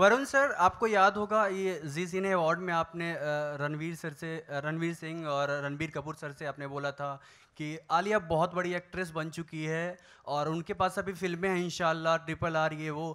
Varun sir आपको याद होगा ये जी सिने अवार्ड में आपने रणवीर सर से रणवीर सिंह और रणबीर कपूर सर से आपने बोला था कि आलिया बहुत बड़ी एक्ट्रेस बन चुकी है और उनके पास अभी फिल्में हैं इंशाल्लाह ट्रिपल आर ये वो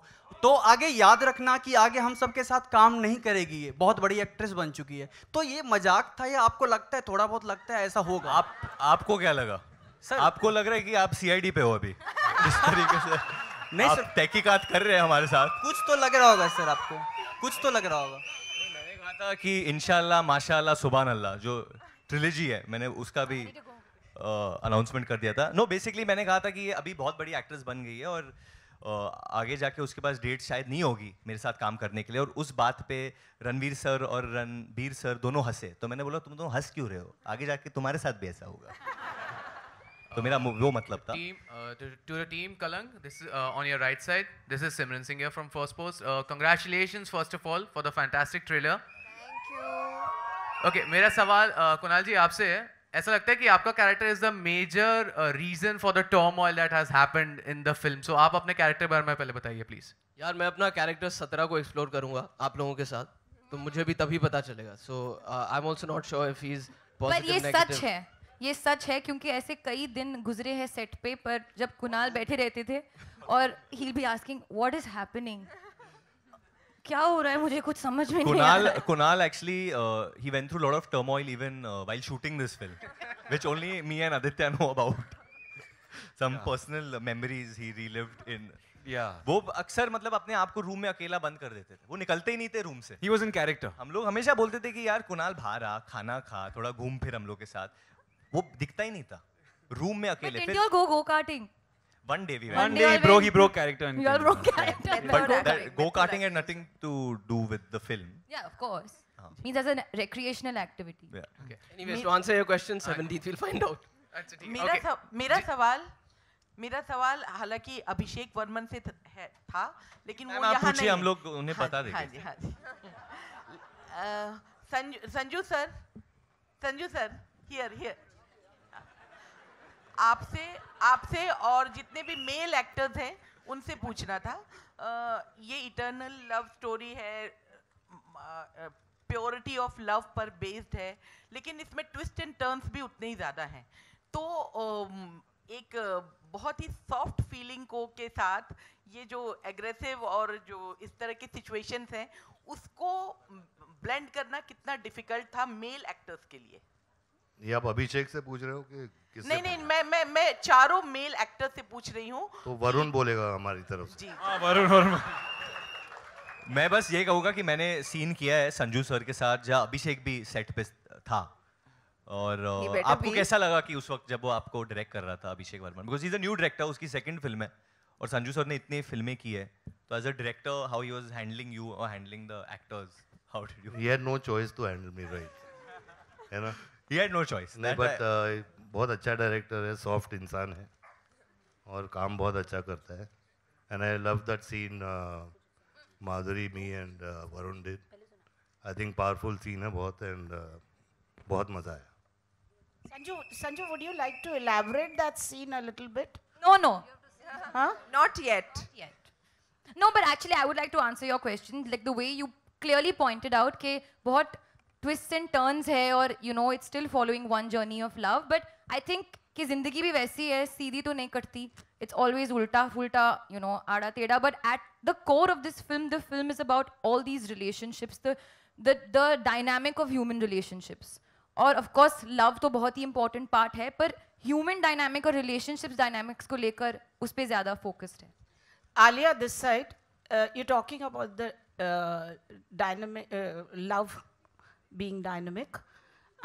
तो आगे याद रखना कि आगे हम सबके साथ काम नहीं करेगी ये बहुत बड़ी एक्ट्रेस बन चुकी है तो ये मजाक था या आपको लगता है थोड़ा बहुत लगता है ऐसा होगा आप आपको क्या लगा सर आपको लग रहा है कि आप सी पे हो अभी इस तरीके से नहीं सर तहकीकात कर रहे हैं हमारे साथ कुछ तो लग रहा होगा सर आपको कुछ तो लग रहा होगा मैंने कहा था कि इनशाला माशाला सुबह अल्लाह जो ट्रिलेजी है मैंने उसका भी अनाउंसमेंट कर दिया था नो no, बेसिकली मैंने कहा था कि ये अभी बहुत बड़ी एक्ट्रेस बन गई है और आगे जाके उसके पास डेट शायद नहीं होगी मेरे साथ काम करने के लिए और उस बात पे रणवीर सर और रणबीर सर दोनों हंसे तो मैंने बोला तुम दोनों हंस क्यों रहे हो आगे जाके तुम्हारे साथ भी ऐसा होगा तो मेरा वो मतलब था team to the team Kalank this Kalang this is uh, on your right side this is Simran Singh here from First Post uh, congratulations first of all for the मेरा सवाल uh, कुणाल जी आपसे है ऐसा लगता है कि आपका character is the major reason for the term turmoil that has happened in the film so आप अपने कैरेक्टर बारे में पहले बताइए प्लीज यार मैं अपना कैरेक्टर सत्रह को एक्सप्लोर करूंगा आप लोगों के साथ तो मुझे भी तभी पता चलेगा so I am also not sure if he is positive negative पर ये सच है ये सच है क्योंकि ऐसे कई दिन गुजरे हैं सेट पे पर जब कुनाल बैठे रहते थे और he be asking what is happening क्या हो रहा है मुझे कुछ समझ में कुनाल, नहीं actually he went through lot of turmoil even while shooting this film which only me and Aditya know about some personal memories he relived in Yeah. वो अक्सर मतलब अपने आप को रूम में अकेला बंद कर देते थे वो निकलते ही नहीं थे रूम से ही वॉज इन कैरेक्टर हम लोग हमेशा बोलते थे कि यार कुनाल बाहर आ खाना खा थोड़ा घूम फिर हम लोग के साथ वो दिखता ही नहीं था रूम में अकेले But go go karting one day we one day bro he bro character in your bro character go karting and nothing to do with the film या of course means as a recreational activity या okay anyways to answer your question Sevandeep will find out मेरा मेरा सवाल मेरा सवाल हालांकि अभिषेक वर्मन से है था लेकिन वो यहाँ नहीं हम लोग उन्हें पता हाँ देंगे हाँ हाँ Sanju sir Sanju sir here here आपसे आपसे और जितने भी मेल एक्टर्स हैं उनसे पूछना था आ, ये इटर्नल लव स्टोरी है प्योरिटी ऑफ लव पर बेस्ड है लेकिन इसमें ट्विस्ट एंड टर्न्स भी उतने ही ज़्यादा हैं तो एक बहुत ही सॉफ्ट फीलिंग को के साथ ये जो एग्रेसिव और जो इस तरह के सिचुएशंस हैं उसको ब्लेंड करना कितना डिफिकल्ट था मेल एक्टर्स के लिए ये आप अभिषेक से पूछ रहे हो कि किस नहीं नहीं मैं मैं मैं चारों मेल एक्टर से पूछ रही हूँ तो वरुण बोलेगा हमारी तरफ से जी हाँ, वरुण वरुण मैं बस ये कहूँगा कि मैंने सीन किया है संजू सर के साथ जहाँ अभिषेक भी सेट पे था और आपको कैसा लगा कि उस वक्त जब वो आपको डायरेक्ट कर रहा था Abhishek Varma because is a new director उसकी सेकंड फिल्म है और संजू सर ने इतनी फिल्में की है तो as a director how you was handling you और handling the actors how did you he had no choice to handle me right है ना ही हैड नो चॉइस नहीं बट बहुत अच्छा डायरेक्टर है सॉफ्ट इंसान है और काम बहुत अच्छा करता है and I love that scene Madhuri me and Varun did I think powerful scene है बहुत एंड uh, बहुत मजा आया Sanju, Sanju, would you like to elaborate that scene a little bit? No, no. Huh? Not yet. Not yet. No, but actually I would like to answer your question. Like the way you clearly pointed out, ke bahut twist and turns है और you know it's still following one journey of love but I think कि जिंदगी भी वैसी है सीधी तो नहीं कटती इट्स ऑलवेज उल्टा फुलटा यू नो आड़ा टेढ़ा but at the core of this film the film is about all these relationships the the dynamic of human relationships और ऑफकोर्स लव तो बहुत ही इंपॉर्टेंट पार्ट है पर ह्यूमन डायनामिक और रिलेशनशिप्स डायनामिक्स को लेकर उस पर ज़्यादा फोकस्ड है Alia this side you talking about the dynamic love being dynamic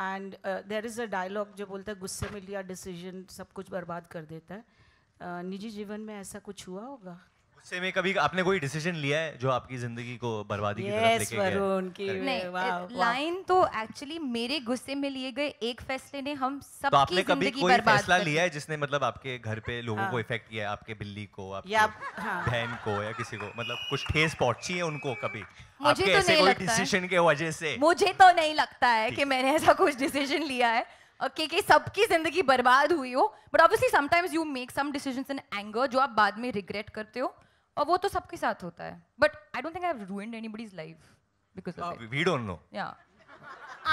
and there is a dialogue जो बोलता है गुस्से में लिया डिसीजन सब कुछ बर्बाद कर देता है uh, निजी जीवन में ऐसा कुछ हुआ होगा गुस्से में कभी आपने कोई डिसीजन लिया है जो आपकी जिंदगी को बर्बादी yes, की तरफ लेके वरुण की नहीं लाइन तो एक्चुअली मेरे गुस्से में लिए गए एक फैसले ने हम सब तो आपने कभी कोई फैसला लिया है जिसने मतलब आपके घर पे लोगों को इफेक्ट हाँ। किया है आपके बिल्ली को आपके हाँ। बहन को या किसी को मतलब कुछ ठेस पहुंची है उनको कभी मुझे तो नहीं लगता डिसीजन के वजह से मुझे तो नहीं लगता है कि मैंने ऐसा कुछ डिसीजन लिया है ओके कि सबकी जिंदगी बर्बाद हुई हो but obviously sometimes you make some decisions in anger जो आप बाद में रिग्रेट करते हो और वो तो सबके साथ होता है but I don't think I have ruined anybody's life because of it we don't know या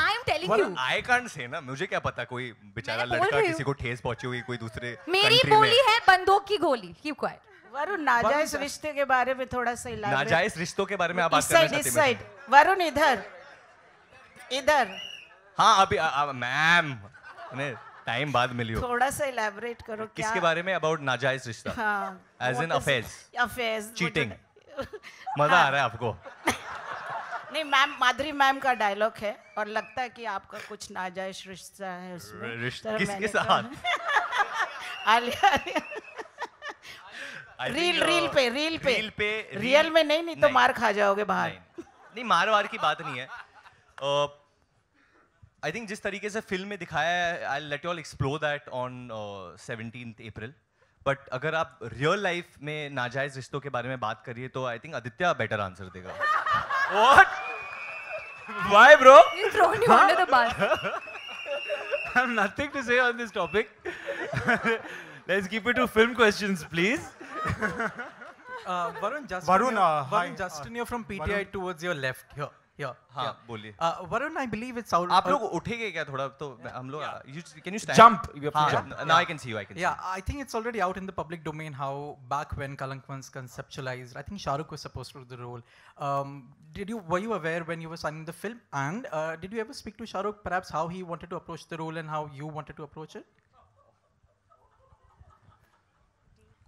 I am telling you I can't say ना मुझे क्या पता कोई बेचारा लड़का किसी को ठेस पहुंची हुई कोई दूसरे मेरी बोली है बंदूक की गोली कीप क्वाइट वरुण नाजायज रिश्ते के बारे में थोड़ा सा इलाज नाजायज रिश्तों के बारे में आप बात कर रहे हैं वरुण इधर इधर हाँ अभी मैम टाइम बाद मिली हो थोड़ा सा इलेबोरेट करो क्या किसके बारे में अबाउट नाजायज रिश्ता as in affairs affairs cheating मजा आ रहा है आपको नहीं मैम माधुरी मैम का डायलॉग है और लगता है कि आपका कुछ नाजायज रिश्ता है उसमें रिश्ता तो किसके साथ आलिया रील रील uh, पे रील पे रील पे रियल में नहीं नहीं तो मार खा जाओगे बाहर नहीं मार वार की बात नहीं है uh, आई थिंक जिस तरीके से फिल्म में दिखाया है I let all explore that on seventeen April but अगर आप रियल लाइफ में नाजायज रिश्तों के बारे में बात करिए तो I think Aditya better answer देगा what Why, bro? You're throwing you under the bus. I have nothing to say on this topic. Let's keep it to film questions, please. uh, Varun, Justin, Varun, uh, you're, Varun, hi, Justin, uh, you're from PTI Varun. towards your left here. Yeah, हाँ yeah. बोलिए Varun I believe it's out आप लोग can you jump? तो हम लोग can you jump I have to jump now I can see you I can या I think it's already out was conceptualized i think shahrukh was supposed to do the role um, did you were you aware when you were signing the film and uh, did you ever speak to shahrukh perhaps how he wanted to approach the role and how you wanted to approach it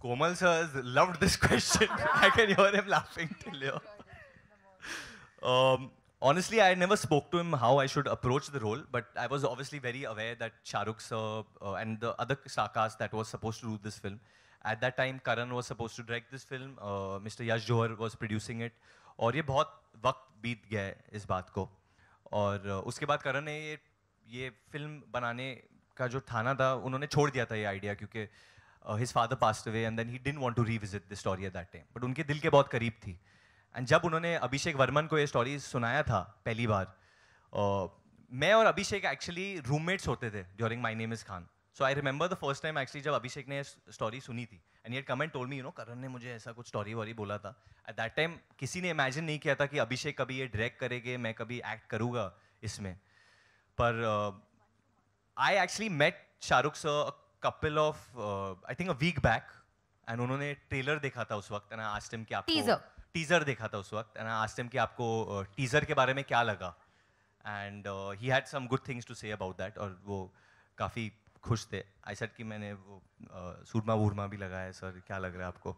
Komal sir loved this question. I can hear him laughing till here. Um, honestly, I never spoke to him how I should approach the role, but I was obviously very aware that Shahrukh sir uh, and the other star cast that was supposed to do this film. At that time, Karan was supposed to direct this film. Uh, Mr. Yash Johar was producing it. और ये बहुत वक्त बीत गया है इस बात को और उसके बाद करण ने ये ये फिल्म बनाने का जो थाना था उन्होंने छोड़ दिया था ये आइडिया क्योंकि his father passed away and then he didn't want to revisit the story at that time but उनके दिल के बहुत करीब थी uh, एंड जब उन्होंने अभिषेक वर्मन को ये स्टोरी सुनाया था पहली बार मैं और अभिषेक एक्चुअली रूममेट्स होते थे during My Name Is Khan so I remember the first time actually जब अभिषेक ने स्टोरी सुनी थी एंड ये comment told me you know Karan ने मुझे ऐसा कुछ स्टोरी वॉरी बोला था एट दैट टाइम किसी ने इमेजिन नहीं किया था कि अभिषेक कभी ये डायरेक्ट करेंगे मैं कभी एक्ट करूँगा इसमें पर I actually met Shahrukh sir couple of I think a week back and उन्होंने ट्रेलर देखा था उस वक्त एंड आई आज टाइम क्या टीजर टीज़र देखा था उस वक्त एंड आई आस्ट कि आपको टीज़र के बारे में क्या लगा and he had some good things to say about that और वो काफ़ी खुश थे आई सेट कि मैंने वो सूरमा वूरमा भी लगाया है सर क्या लग रहा है आपको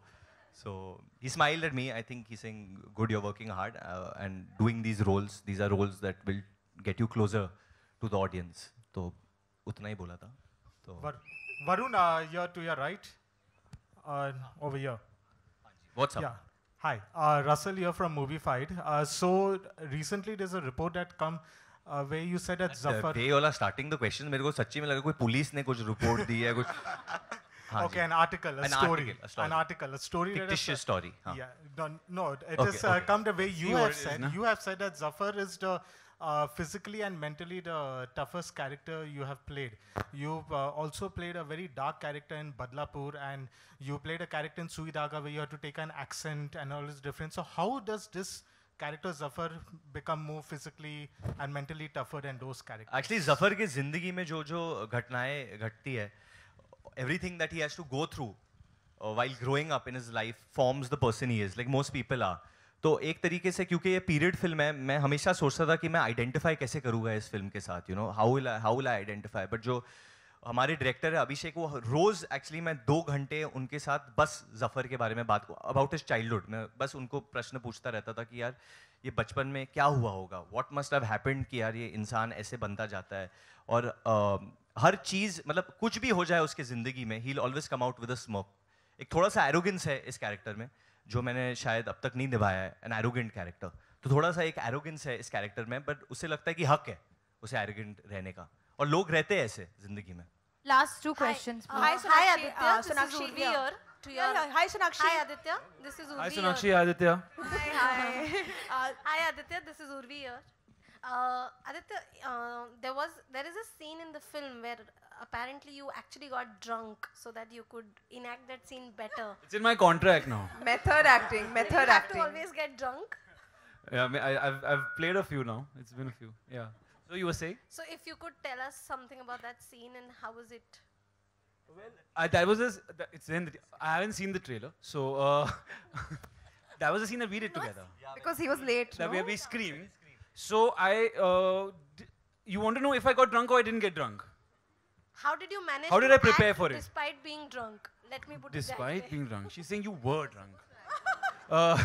so he smile at me I think he saying good you're working hard and doing these roles these are roles that will get you closer to the audience तो उतना ही बोला था तो Varun to your right over your WhatsApp Hi, uh, Russell here from Moviefied. Uh, so recently there's a report that come uh, where you said that uh, Zafar. They all are starting the questions. मेरे को सच्ची में लगा कोई police ने कुछ report दी है कुछ. okay, an article, a, an story, article, a story, an article, a story. Fictitious uh, story. Huh. Yeah, no, no it okay, has uh, okay. come the way you have said. You have said that Zafar is the uh, physically and mentally the toughest character you have played. You've uh, also played a very dark character in Badlapur, and you played a character in Suidaga where you had to take an accent and all is different. So how does this character Zafar become more physically and mentally tougher than those characters? Actually, Zafar की जिंदगी में जो जो everything that he has to go through uh, while growing up in his life forms the person he is, like most people are. तो एक तरीके से क्योंकि ये पीरियड फिल्म है मैं हमेशा सोचता था कि मैं आइडेंटिफाई कैसे करूँगा इस फिल्म के साथ you know how will how will I identify but जो हमारे डायरेक्टर है अभिषेक वो रोज़ एक्चुअली मैं दो घंटे उनके साथ बस जफ़र के बारे में बात अबाउट इज चाइल्डहुड मैं बस उनको प्रश्न पूछता रहता था कि यार ये बचपन में क्या हुआ होगा वॉट मस्ट हैव हैपेंड कि यार ये इंसान ऐसे बनता जाता है और uh, हर चीज़ मतलब कुछ भी हो जाए उसके ज़िंदगी में ही always come out with a smoke एक थोड़ा सा एरोगेंस है इस कैरेक्टर में जो मैंने शायद अब तक नहीं निभाया है एन एरोगेंट कैरेक्टर तो थोड़ा सा एक एरोगेंस है इस कैरेक्टर में बट उसे लगता है कि हक है उसे एरोगेंट रहने का और लोग रहते हैं ऐसे जिंदगी में last two questions hi Sonakshi here to your hello. hi sonakshi hi aditya this is urvi hi sonakshi hi aditya hi hi uh, hi aditya this is urvi here uh, aditya uh, there was there is a scene in the film where apparently you actually got drunk so that you could enact that scene better. It's in my contract now. Method acting, method you acting. You have to always get drunk. Yeah, I, have I've played a few now. It's been a few. Yeah. So you were saying? So if you could tell us something about that scene and how was it? Well, I, uh, that was a, that it's in the, I haven't seen the trailer, so uh, that was a scene that we did no, together. Yeah, because he was late. That no? we we screamed. So I, uh, you want to know if I got drunk or I didn't get drunk? How did you manage? How did I prepare for it? Despite being drunk. Let me put Despite it being drunk. She's saying you were drunk. uh,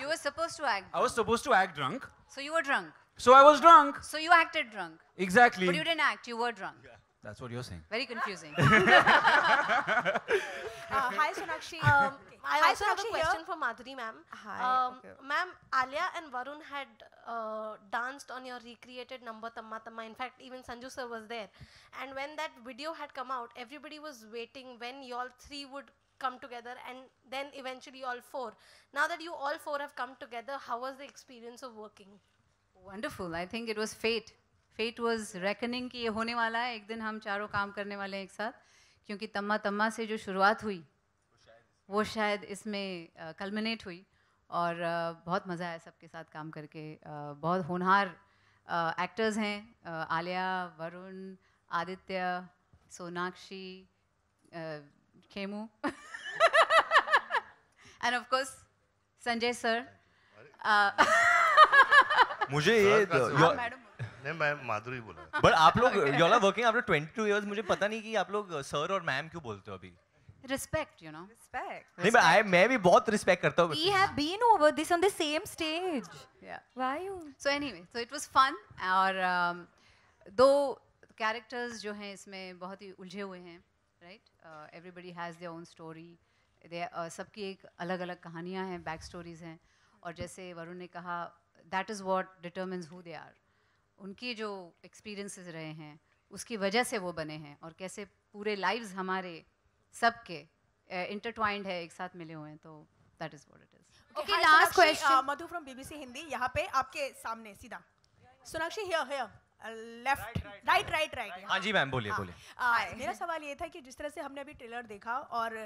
you were supposed to act. Drunk. I was supposed to act drunk. So you were drunk. So I was drunk. So you acted drunk. Exactly. But you didn't act. You were drunk. Yeah. That's what you're saying. Very confusing. uh, hi, Sonakshi. Um, I also have a question here? for Madhuri, ma'am. Hi. Um, okay. Ma'am, Alia and Varun had uh, danced on your recreated number Tamma Tamma. In fact, even Sanju sir was there. And when that video had come out, everybody was waiting when y'all three would come together and then eventually all four. Now that you all four have come together, how was the experience of working? Wonderful. I think it was fate. Fate was reckoning कि ये होने वाला है एक दिन हम चारों काम करने वाले हैं एक साथ क्योंकि तम्मा तम्मा से जो शुरुआत हुई वो शायद इसमें uh, और बहुत मज़ा आया सबके साथ काम करके बहुत होनहार एक्टर्स हैं Alia Varun Aditya Sonakshi Khemu and of course Sanjay sir मुझे ये हाँ, नहीं मैं माधुरी बोला बट आप लोग आर वर्किंग आफ्टर 22 इयर्स मुझे पता नहीं कि आप लोग सर और मैम क्यों बोलते हो अभी respect you know respect नहीं मैं I मैं भी बहुत respect करता हूँ we have been over this on the same stage yeah why you so anyway so it was fun और um, दो कैरेक्टर्स जो हैं इसमें बहुत ही उलझे हुए हैं right everybody has their own story they सबकी एक अलग अलग कहानियाँ हैं बैक स्टोरीज हैं और जैसे वरुण ने कहा that is what determines who they are उनके जो एक्सपीरियंसेस रहे हैं उसकी वजह से वो बने हैं और कैसे पूरे लाइव्स हमारे सबके इंटरट्वाइंड है एक साथ मिले हुए हैं तो that is what it is okay last question Madhu from BBC Hindi यहां पे आपके सामने सीधा Sonakshi here here left right right right हाँ जी मैम बोलिए हाँ, बोलिए uh, मेरा सवाल ये था कि जिस तरह से हमने अभी ट्रेलर देखा और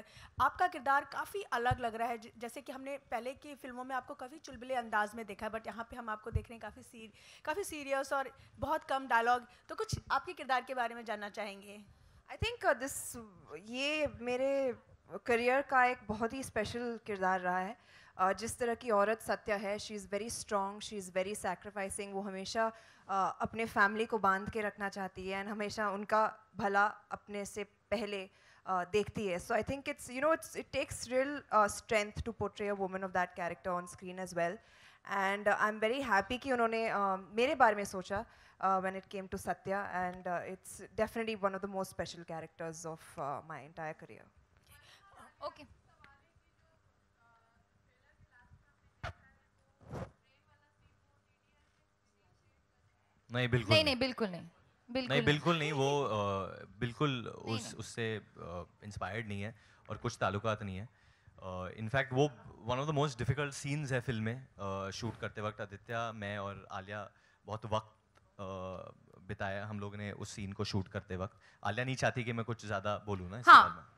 आपका किरदार काफ़ी अलग लग रहा है जैसे कि हमने पहले की फिल्मों में आपको काफ़ी चुलबुले अंदाज में देखा है बट यहाँ पे हम आपको देख रहे हैं काफ़ी सीर काफ़ी सीरियस और बहुत कम डायलॉग तो कुछ आपके किरदार के बारे में जानना चाहेंगे आई थिंक दिस ये मेरे करियर का एक बहुत ही स्पेशल किरदार रहा है uh, जिस तरह की औरत सत्या है she is very strong she is very sacrificing वो हमेशा uh, अपने फैमिली को बांध के रखना चाहती है एंड हमेशा उनका भला अपने से पहले uh, देखती है so I think it's you know it's it takes real strength to portray a woman of that character on screen as well and I am very happy कि उन्होंने uh, मेरे बारे में सोचा uh, uh, when it came to Satya, and uh, it's definitely one of the most special characters of uh, my entire career. Okay. नहीं बिल्कुल नहीं नहीं बिल्कुल नहीं बिल्कुल नहीं बिल्कुल नहीं वो uh, बिल्कुल उस उससे इंस्पायर्ड uh, नहीं है और कुछ ताल्लुकात नहीं है इनफैक्ट uh, वो one of the most difficult scenes है फिल्म में शूट करते वक्त आदित्य मैं और आलिया बहुत वक्त बिताया हम लोग ने उस सीन को शूट करते वक्त आलिया नहीं चाहती कि मैं कुछ ज्यादा बोलूँ ना हाँ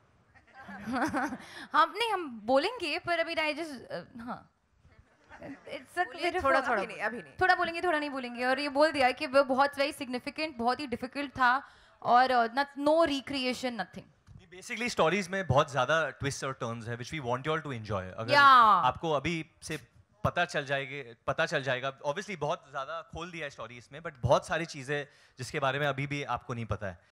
हम नहीं हम बोलेंगे पर अभी आई जस्ट हाँ थोड़ा बोलेंगे थोड़ा नहीं बोलेंगे और ये बोल दिया कि वो बहुत वेरी सिग्निफिकेंट बहुत ही डिफिकल्ट था और no recreation nothing basically stories में बहुत ज्यादा ट्विस्ट और टर्न्स है which we want you all to enjoy अगर आपको अभी से पता चल जाएगी पता चल जाएगा ऑब्वियसली बहुत ज़्यादा खोल दिया है स्टोरी इसमें बट बहुत सारी चीज़ें जिसके बारे में अभी भी आपको नहीं पता है